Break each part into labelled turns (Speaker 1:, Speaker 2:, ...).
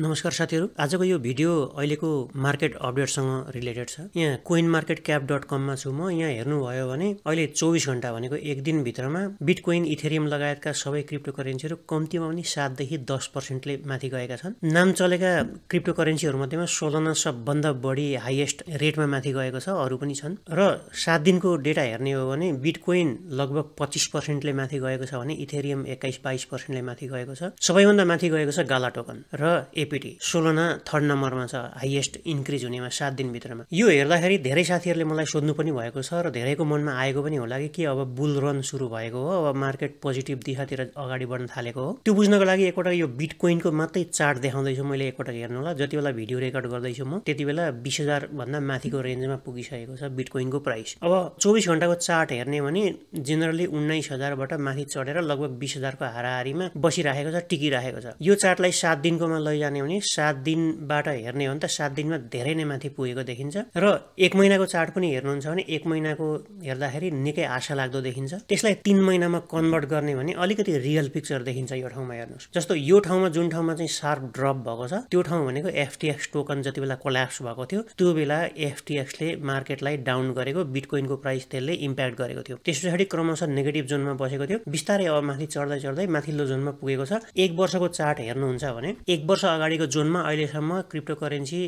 Speaker 1: नमस्कार साथीहरू आजको यो भिडियो अहिलेको मार्केट अपडेटसँग रिलेटेड छ यहाँ कोइन मार्केट क्याप डट कममा छु म यहाँ हेर्नुभयो भने अहिले चौबिस घन्टा भनेको एक दिनभित्रमा बिट कोइन इथेरियम लगायतका सबै क्रिप्टो करेन्सीहरू कम्तीमा पनि सातदेखि दस पर्सेन्टले माथि गएका छन् नाम चलेका क्रिप्टो मध्येमा सोलना सबभन्दा बढी हाइएस्ट रेटमा माथि गएको छ अरू पनि छन् र सात दिनको डेटा हेर्ने हो भने बिटकोइन लगभग पच्चिस पर्सेन्टले माथि गएको छ भने इथेरियम एक्काइस बाइस पर्सेन्टले माथि गएको छ सबैभन्दा माथि गएको छ गाला टोकन र एपिटी सोलना थर्ड नम्बरमा छ हाइएस्ट इन्क्रिज हुनेमा सात दिनभित्रमा यो हेर्दाखेरि धेरै साथीहरूले मलाई सोध्नु पनि भएको छ र धेरैको मनमा आएको पनि होला कि के अब बुल रन सुरु भएको हो अब मार्केट पोजिटिभ दिशातिर अगाडि बढ्न थालेको हो त्यो बुझ्नको लागि एकपटक यो बिटकोइनको मात्रै चार्ट देखाउँदैछु मैले एकपटक हेर्नु होला जति बेला भिडियो रेकर्ड गर्दैछु म त्यति बेला बिस हजार भन्दा माथिको रेन्जमा पुगिसकेको छ बिटकोइनको प्राइस अब चौबिस घन्टाको चार्ट हेर्ने भने जेनरली उन्नाइस हजारबाट माथि चढेर लगभग बिस हजारको हाराहारीमा बसिराखेको छ टिकिराखेको छ यो चार्टलाई सात दिनकोमा लैजाने जाने हो भने सात दिनबाट हेर्ने हो भने त सात दिनमा धेरै नै माथि पुगेको देखिन्छ र एक महिनाको चार्ट पनि हेर्नुहुन्छ भने एक महिनाको हेर्दाखेरि निकै आशा लाग्दो देखिन्छ त्यसलाई तिन महिनामा कन्भर्ट गर्ने भने अलिकति रियल पिक्चर देखिन्छ यो ठाउँमा हेर्नुहोस् जस्तो यो ठाउँमा जुन ठाउँमा चाहिँ सार्प ड्रप भएको छ त्यो ठाउँ भनेको एफटिएक्स टोकन जति बेला कोल्याप्स भएको थियो त्यो बेला एफटिएक्सले मार्केटलाई डाउन गरेको बिटकोइनको प्राइस त्यसले इम्प्याक्ट गरेको थियो त्यस पछाडि क्रमशः नेगेटिभ जोनमा बसेको थियो बिस्तारै अब माथि चढ्दै चढ्दै माथिल्लो जोनमा पुगेको छ एक वर्षको चार्ट हेर्नुहुन्छ भने एक वर्ष अगाडिको जोनमा अहिलेसम्म क्रिप्टो करेन्सी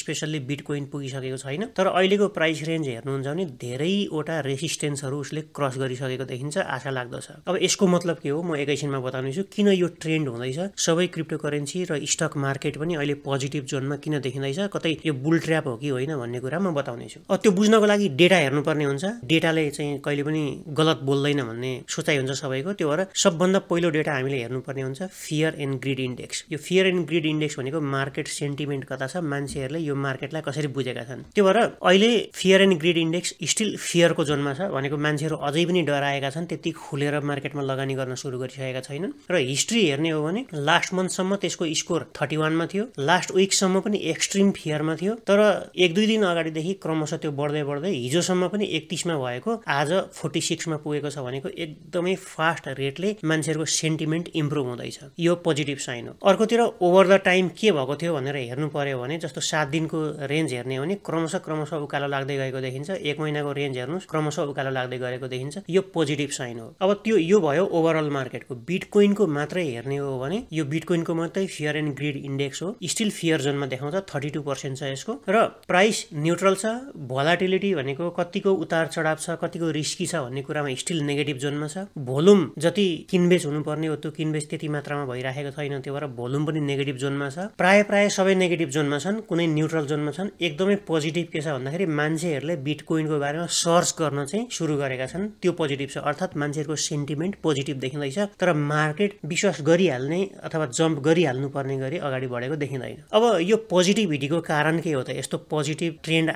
Speaker 1: स्पेसल्ली बिटकोइन पुगिसकेको छैन तर अहिलेको प्राइस रेन्ज हेर्नुहुन्छ भने धेरैवटा रेसिस्टेन्सहरू उसले क्रस गरिसकेको देखिन्छ आशा लाग्दछ अब यसको मतलब के हो म एकैछिनमा बताउनेछु किन यो ट्रेन्ड हुँदैछ सबै क्रिप्टो करेन्सी र स्टक मार्केट पनि अहिले पोजिटिभ जोनमा किन देखिँदैछ कतै यो बुल ट्र्याप हो कि होइन भन्ने कुरा म बताउनेछु त्यो बुझ्नको लागि डेटा हेर्नुपर्ने हुन्छ डेटाले चाहिँ कहिले पनि गलत बोल्दैन भन्ने सोचाइ हुन्छ सबैको त्यो भएर सबभन्दा पहिलो डेटा हामीले हेर्नुपर्ने हुन्छ फियर एन्ड ग्रिड इन्डेक्स यो फियर एन्ड ग्रिड इन्डेक्स भनेको मार्केट सेन्टिमेन्ट कता छ मान्छेहरूले यो मार्केटलाई कसरी बुझेका छन् त्यो भएर अहिले fear and greed index still फियरको जोनमा छ भनेको मान्छेहरू अझै पनि डराएका छन् त्यति खुलेर मार्केटमा लगानी गर्न सुरु गरिसकेका छैनन् र हिस्ट्री हेर्ने हो भने लास्ट मन्थसम्म त्यसको स्कोर थर्टी वानमा थियो लास्ट विकसम्म पनि एक्सट्रिम फियरमा थियो तर एक दुई दिन अगाडिदेखि क्रमशः त्यो बढ्दै बढ्दै हिजोसम्म पनि एकतिसमा भएको आज फोर्टी सिक्समा पुगेको छ भनेको एकदमै फास्ट रेटले मान्छेहरूको सेन्टिमेन्ट इम्प्रुभ हुँदैछ यो पोजिटिभ साइन हो अर्कोतिर ओभर द टाइम के भएको थियो भनेर हेर्नु पऱ्यो भने जस्तो सात दिनको रेन्ज हेर्ने हो भने क्रमशः क्रमशः उकालो लाग्दै गएको देखिन्छ एक महिनाको रेन्ज हेर्नुहोस् क्रमशः उकालो लाग्दै गएको देखिन्छ यो पोजिटिभ साइन हो अब त्यो यो भयो ओभरअल मार्केटको बिटकोइनको मात्रै हेर्ने हो भने यो बिटकोइनको मात्रै फियर एन्ड ग्रिड इन्डेक्स हो स्टिल फियर जोनमा देखाउँछ थर्टी टू पर्सेन्ट छ यसको र प्राइस न्युट्रल छ भोलाटिलिटी भनेको कतिको उतार चढाव छ कतिको रिस्की छ भन्ने कुरामा स्टिल नेगेटिभ जोनमा छ भोल्युम जति किनबेच हुनुपर्ने हो त्यो किनबेच त्यति मात्रामा भइराखेको छैन त्यो भएर भोल्युम पनि नेगेटिभ जोन जोनमा छ प्राय प्राय सबै नेगेटिभ जोनमा छन् कुनै न्युट्रल जोनमा छन् एकदमै पोजिटिभ के छ भन्दाखेरि मान्छेहरूले बिटकोइनको बारेमा सर्च गर्न चाहिँ सुरु गरेका छन् त्यो पोजिटिभ छ अर्थात् मान्छेहरूको सेन्टिमेन्ट पोजिटिभ देखिँदैछ तर मार्केट विश्वास गरिहाल्ने अथवा जम्प गरिहाल्नुपर्ने गरी अगाडि बढेको देखिँदैन अब यो पोजिटिभिटीको कारण के हो त यस्तो पोजिटिभ ट्रेन्ड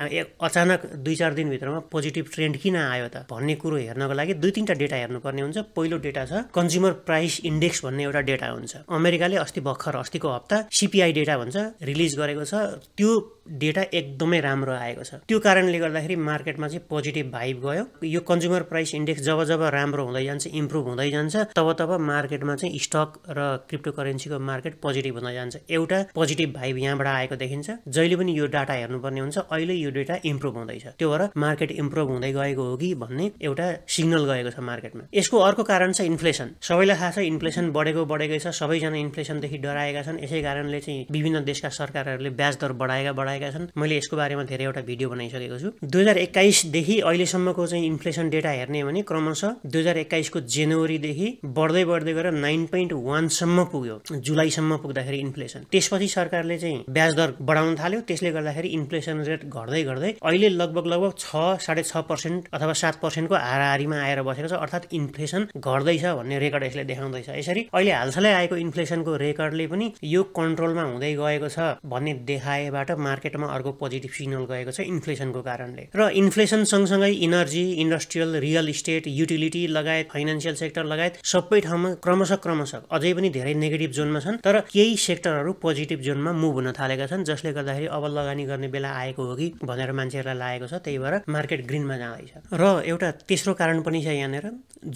Speaker 1: अचानक दुई चार दिनभित्रमा पोजिटिभ ट्रेन्ड किन आयो त भन्ने कुरो हेर्नको लागि दुई तिनवटा डेटा हेर्नुपर्ने हुन्छ पहिलो डेटा छ कन्ज्युमर प्राइस इन्डेक्स भन्ने एउटा डेटा हुन्छ अमेरिकाले अस्ति भर्खर अस्तिको हप्ता सिपिआई डेटा भन्छ रिलिज गरेको छ त्यो डेटा एकदमै राम्रो आएको छ त्यो कारणले गर्दाखेरि मार्केटमा चाहिँ पोजिटिभ भाइब गयो यो कन्ज्युमर प्राइस इन्डेक्स जब जब राम्रो हुँदै जान्छ इम्प्रुभ हुँदै जान्छ तब तब मार्केटमा चाहिँ स्टक र क्रिप्टो करेन्सीको मार्केट पोजिटिभ हुँदै जान्छ एउटा पोजिटिभ भाइब यहाँबाट आएको देखिन्छ जहिले पनि यो डाटा हेर्नुपर्ने हुन्छ अहिले यो डेटा इम्प्रुभ हुँदैछ त्यो भएर मार्केट इम्प्रुभ हुँदै गएको हो कि भन्ने एउटा सिग्नल गएको छ मार्केटमा यसको अर्को कारण छ इन्फ्लेसन सबैलाई थाहा छ इन्फ्लेसन बढेको बढेकै छ सबैजना इन्फ्लेसनदेखि डराएका छन् यसै कारणले चाहिँ विभिन्न देशका सरकारहरूले ब्याज दर बढाएका बढाएका आएका छन् मैले यसको बारेमा धेरैवटा भिडियो बनाइसकेको छु दुई हजार एक्काइसदेखि अहिलेसम्मको चाहिँ इन्फ्लेसन डेटा हेर्ने भने क्रमशः दुई हजार एक्काइसको जनवरीदेखि बढ्दै बढ्दै गएर नाइन पोइन्ट वानसम्म पुग्यो जुलाईसम्म पुग्दाखेरि इन्फ्लेसन त्यसपछि सरकारले चाहिँ ब्याज दर बढाउन थाल्यो त्यसले गर्दाखेरि इन्फ्लेसन रेट घट्दै घट्दै अहिले लगभग लगभग छ साढे छ पर्सेन्ट अथवा सात पर्सेन्टको हाराहारीमा आएर बसेको छ अर्थात् इन्फ्लेसन घट्दैछ भन्ने रेकर्ड यसले देखाउँदैछ यसरी अहिले हालसालै आएको इन्फ्लेसनको रेकर्डले पनि यो कन्ट्रोलमा हुँदै गएको छ भन्ने देखाएबाट मार्केट मार्केटमा अर्को पोजिटिभ सिग्नल गएको छ इन्फ्लेसनको कारणले र इन्फ्लेसन सँगसँगै energy industrial real estate utility लगायत फाइनेन्सियल सेक्टर लगायत सबै ठाउँमा क्रमशः क्रमशः अझै पनि धेरै नेगेटिभ जोनमा छन् तर केही सेक्टरहरू पोजिटिभ जोनमा मुभ हुन थालेका छन् जसले गर्दाखेरि अब लगानी गर्ने बेला आएको हो कि भनेर मान्छेहरूलाई लागेको छ त्यही भएर मार्केट ग्रिनमा जाँदैछ र एउटा तेस्रो कारण पनि छ यहाँनिर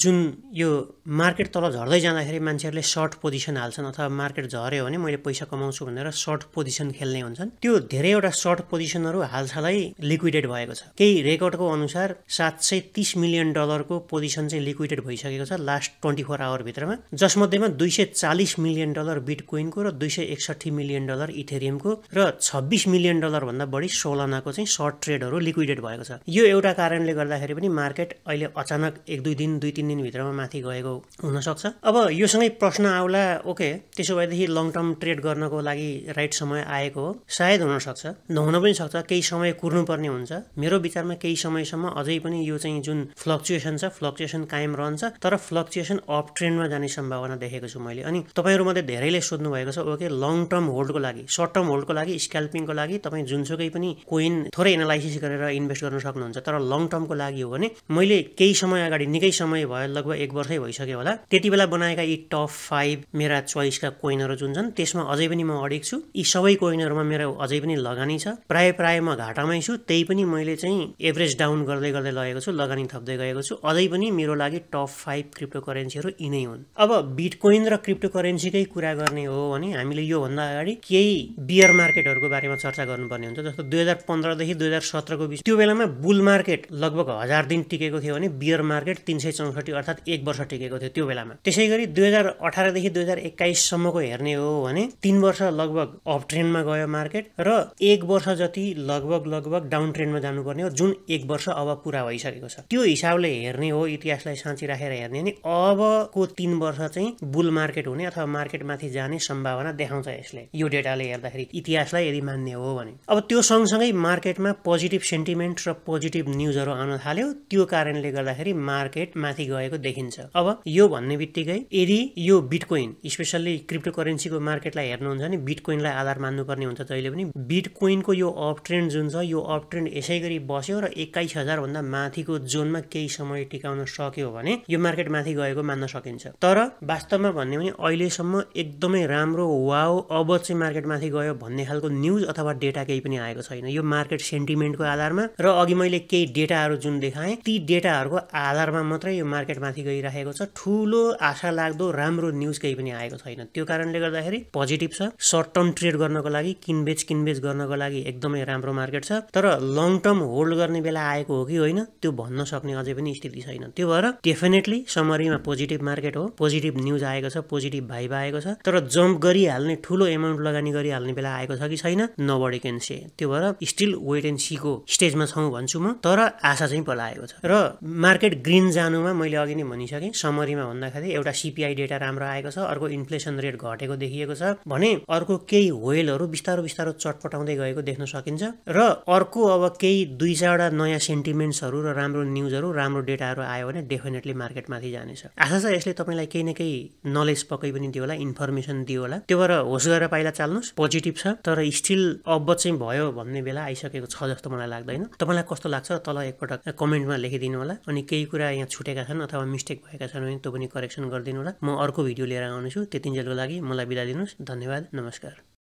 Speaker 1: जुन यो मार्केट तल झर्दै जाँदाखेरि मान्छेहरूले सर्ट पोजिसन हाल्छन् अथवा मार्केट झऱ्यो भने मैले पैसा कमाउँछु भनेर सर्ट पोजिसन खेल्ने हुन्छन् त्यो धेरै कतिवटा सर्ट पोजिसनहरू हालसालै लिक्विडेट भएको छ केही रेकर्डको अनुसार सात सय तिस मिलियन डलरको पोजिसन चाहिँ लिक्विडेट भइसकेको छ लास्ट ट्वेन्टी फोर आवरभित्रमा जसमध्येमा दुई सय चालिस मिलियन डलर बिटकोइनको र दुई सय एकसठी मिलियन डलर इथेरियमको र छब्बिस मिलियन डलरभन्दा बढी सोलानाको चाहिँ सर्ट ट्रेडहरू लिक्विडेट भएको छ यो एउटा कारणले गर्दाखेरि पनि मार्केट अहिले अचानक एक दुई दिन दुई तिन दिनभित्रमा माथि गएको हुनसक्छ अब योसँगै प्रश्न आउला ओके त्यसो भएदेखि लङ टर्म ट्रेड गर्नको लागि राइट समय आएको हो सायद हुनसक्छ नहुन पनि सक्छ केही समय कुर्नुपर्ने हुन्छ मेरो विचारमा केही समयसम्म अझै पनि यो चाहिँ जुन फ्लक्चुएसन छ फ्लक्चुएसन कायम रहन्छ तर फ्लक्चुएसन अप ट्रेन्डमा जाने सम्भावना देखेको छु मैले अनि तपाईँहरूमध्ये धेरैले सोध्नु भएको छ ओके लङ टर्म होल्डको लागि सर्ट टर्म होल्डको लागि स्क्याल्पिङको लागि तपाईँ जुनसुकै पनि कोइन थोरै एनालाइसिस गरेर इन्भेस्ट गर्न सक्नुहुन्छ तर लङ टर्मको लागि हो भने मैले केही समय अगाडि निकै समय भयो लगभग एक वर्षै भइसक्यो होला त्यति बेला बनाएका यी टप फाइभ मेरा चोइसका कोइनहरू जुन छन् त्यसमा अझै पनि म अडिक छु यी सबै कोइनहरूमा मेरो अझै पनि लगानी लगानी छ प्राय प्राय म घाटामै छु त्यही पनि मैले चाहिँ एभरेज डाउन गर्दै गर्दै लगेको छु लगानी थप्दै गएको छु अझै पनि मेरो लागि टप फाइभ क्रिप्टो करेन्सीहरू यिनै हुन् अब बिटकोइन र क्रिप्टो करेन्सीकै कुरा गर्ने हो भने हामीले योभन्दा अगाडि केही बियर मार्केटहरूको बारेमा चर्चा गर्नुपर्ने हुन्छ जस्तो दुई हजार पन्ध्रदेखि दुई हजार सत्रको बिच त्यो बेलामा बुल मार्केट लगभग हजार दिन टिकेको थियो भने बियर मार्केट तिन सय चौसठी अर्थात् एक वर्ष टिकेको थियो त्यो बेलामा त्यसै गरी दुई हजार अठारदेखि दुई हजार एक्काइससम्मको हेर्ने हो भने तिन वर्ष लगभग अप ट्रेन्डमा गयो मार्केट र एक वर्ष जति लगभग लगभग डाउन ट्रेन्डमा जानुपर्ने हो जुन एक वर्ष अब पुरा भइसकेको छ त्यो हिसाबले हेर्ने हो इतिहासलाई साँची राखेर हेर्ने भने अबको तिन वर्ष चाहिँ बुल मार्केट हुने अथवा मार्केटमाथि जाने सम्भावना देखाउँछ यसले यो डेटाले हेर्दाखेरि इतिहासलाई यदि मान्ने हो भने अब त्यो सँगसँगै मार्केटमा पोजिटिभ सेन्टिमेन्ट र पोजिटिभ न्युजहरू आउन थाल्यो त्यो कारणले गर्दाखेरि मार्केट माथि गएको देखिन्छ अब यो भन्ने बित्तिकै यदि यो बिटकोइन स्पेसल्ली क्रिप्टो करेन्सीको मार्केटलाई हेर्नुहुन्छ भने बिटकोइनलाई आधार मान्नुपर्ने हुन्छ जहिले पनि बिट कोइनको यो अफ ट्रेन्ड जुन छ यो अफ ट्रेन्ड यसै गरी बस्यो र एक्काइस हजारभन्दा माथिको जोनमा केही समय टिकाउन सक्यो भने यो मार्केट माथि गएको मान्न सकिन्छ तर वास्तवमा भन्यो भने अहिलेसम्म एकदमै राम्रो वाओ अब चाहिँ मार्केट माथि गयो भन्ने खालको न्युज अथवा डेटा केही पनि आएको छैन यो मार्केट सेन्टिमेन्टको आधारमा र अघि मैले केही डेटाहरू जुन देखाएँ ती डेटाहरूको आधारमा मात्रै यो मार्केट माथि गइरहेको छ ठुलो आशा लाग्दो राम्रो न्युज केही पनि आएको छैन त्यो कारणले गर्दाखेरि पोजिटिभ छ सर्ट टर्म ट्रेड गर्नको लागि किनबेच किनबेच गर्न गर्नको लागि एकदमै राम्रो मार्केट छ तर लङ टर्म होल्ड गर्ने बेला आएको हो कि होइन त्यो भन्न सक्ने अझै पनि स्थिति छैन त्यो भएर डेफिनेटली समरीमा पोजिटिभ मार्केट हो पोजिटिभ न्युज आएको छ पोजिटिभ भाइब आएको छ तर जम्प गरिहाल्ने ठुलो एमाउन्ट लगानी गरिहाल्ने बेला आएको छ कि छैन नबडी क्यान से त्यो भएर स्टिल वेट एन्ड सीको स्टेजमा छौँ भन्छु म तर आशा चाहिँ पलाएको छ र मार्केट ग्रिन जानुमा मैले अघि नै भनिसकेँ समरीमा भन्दाखेरि एउटा सिपिआई डेटा राम्रो आएको छ अर्को इन्फ्लेसन रेट घटेको देखिएको छ भने अर्को केही होइलहरू बिस्तारो बिस्तारो चटपटाउँदै आउँदै गएको देख्न सकिन्छ र अर्को अब केही दुई चारवटा नयाँ सेन्टिमेन्ट्सहरू र राम्रो न्युजहरू राम्रो डेटाहरू आयो भने डेफिनेटली मार्केटमाथि जानेछ आशा छ यसले तपाईँलाई केही न केही नलेज पक्कै पनि दियो होला इन्फर्मेसन दियो होला त्यो भएर होस गरेर पाइला चाल्नुहोस् पोजिटिभ छ तर स्टिल अब चाहिँ भयो भन्ने बेला आइसकेको छ जस्तो मलाई लाग्दैन तपाईँलाई कस्तो लाग्छ तल एकपटक कमेन्टमा लेखिदिनु होला अनि केही कुरा यहाँ छुटेका छन् अथवा मिस्टेक भएका छन् भने त्यो पनि करेक्सन गरिदिनु होला म अर्को भिडियो लिएर आउनेछु त्यतिन्जेलको लागि मलाई बिदा दिनुहोस् धन्यवाद नमस्कार